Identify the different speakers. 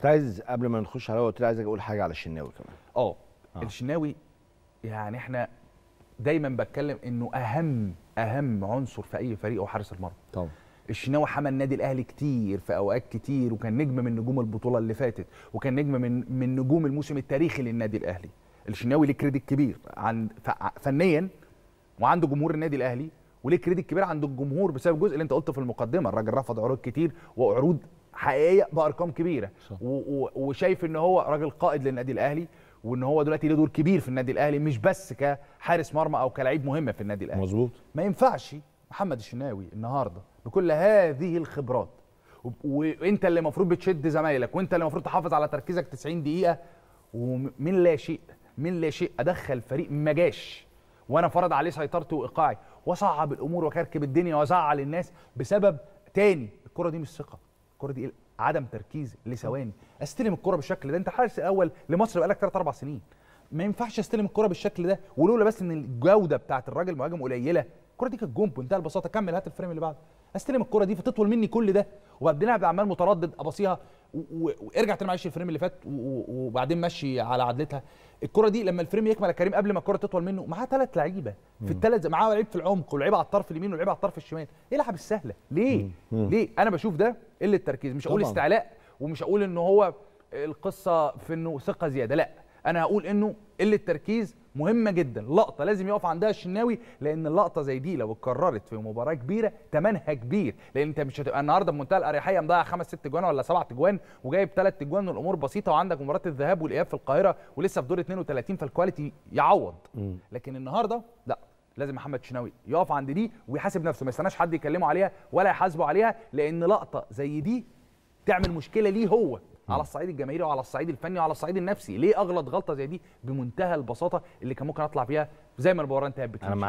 Speaker 1: كنت عايز قبل ما نخش على قلت عايز اقول حاجه على الشناوي كمان آه،, اه الشناوي يعني احنا دايما بتكلم انه اهم اهم عنصر في اي فريق هو حارس المرمى طبعا الشناوي حمل النادي الاهلي كتير في اوقات كتير وكان نجم من نجوم البطوله اللي فاتت وكان نجم من من نجوم الموسم التاريخي للنادي الاهلي الشناوي ليه كريدت كبير عن فنيا وعنده جمهور النادي الاهلي وليه كريدت كبير عند الجمهور بسبب الجزء اللي انت قلته في المقدمه الراجل رفض عروض كتير وعروض حقيقيه بارقام كبيره وشايف ان هو راجل قائد للنادي الاهلي وان هو دلوقتي له دور كبير في النادي الاهلي مش بس كحارس مرمى او كلاعب مهم في النادي الاهلي مظبوط ما ينفعش محمد الشناوي النهارده بكل هذه الخبرات وانت اللي المفروض بتشد زمايلك وانت اللي المفروض تحافظ على تركيزك 90 دقيقه ومن لا شيء من لا شيء ادخل فريق ما جاش وانا فرض عليه سيطرتي وايقاعي واصعب الامور وكركب الدنيا وازعل الناس بسبب تاني الكره دي مش ثقه الكره دي إيه؟ عدم تركيز لثواني استلم الكره بالشكل ده انت الحارس الاول لمصر بقالك 3 4 سنين ما ينفعش استلم الكره بالشكل ده ولولا بس ان الجوده بتاعه الراجل المهاجم قليله الكره دي كانت جون بمنتهى البساطه كمل هات الفريم اللي بعده استلم الكره دي فتطول مني كل ده وبعدين العب عمال متردد ابصيها وارجع تاني معلش الفريم اللي فات وبعدين مشي على عدلتها الكره دي لما الفريم يكمل يا كريم قبل ما الكره تطول منه معاه ثلاث لعيبه في الثلاث معاه لعيب في العمق ولعيب على الطرف اليمين ولعيب على الطرف الشمال يلعب إيه السهله ليه مم. ليه انا بشوف ده قله تركيز مش هقول استعلاء ومش هقول ان هو القصه في انه ثقه زياده لا انا هقول انه قله التركيز مهمه جدا لقطه لازم يقف عندها الشناوي لان لقطه زي دي لو اتكررت في مباراه كبيره ثمنها كبير لان انت مش هتبقى النهارده بمنتهى الاريحيه مضيع خمس ست جوان ولا سبع جوان وجايب ثلاث جوان والامور بسيطه وعندك مباراه الذهاب والاياب في القاهره ولسه في دور 32 فالكواليتي يعوض لكن النهارده لا لازم محمد شناوي يقف عند دي ويحاسب نفسه ما يستناش حد يكلمه عليها ولا يحاسبه عليها لان لقطه زي دي تعمل مشكله ليه هو على الصعيد الجماهيري وعلى الصعيد الفني وعلى الصعيد النفسي ليه اغلط غلطه زي دي بمنتهى البساطه اللي كان ممكن اطلع فيها زي ما المباراه انتهت بكده